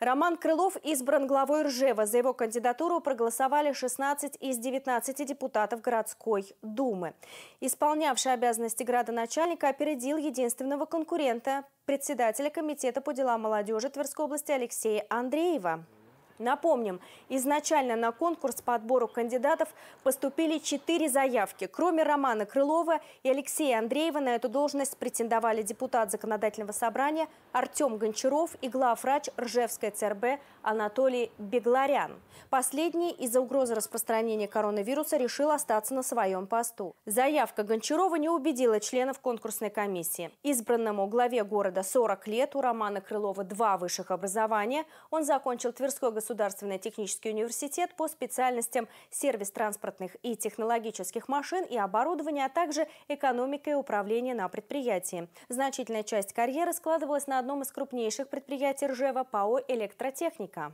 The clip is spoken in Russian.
Роман Крылов избран главой Ржева. За его кандидатуру проголосовали 16 из 19 депутатов городской думы. Исполнявший обязанности градоначальника опередил единственного конкурента, председателя комитета по делам молодежи Тверской области Алексея Андреева. Напомним, изначально на конкурс по отбору кандидатов поступили четыре заявки. Кроме Романа Крылова и Алексея Андреева на эту должность претендовали депутат Законодательного собрания Артем Гончаров и главврач Ржевской ЦРБ Анатолий Бегларян. Последний из-за угрозы распространения коронавируса решил остаться на своем посту. Заявка Гончарова не убедила членов конкурсной комиссии. Избранному главе города 40 лет, у Романа Крылова два высших образования. Он закончил Тверской Государственный технический университет по специальностям сервис транспортных и технологических машин и оборудования, а также экономика и управление на предприятии. Значительная часть карьеры складывалась на одном из крупнейших предприятий Ржева ПАО «Электротехника».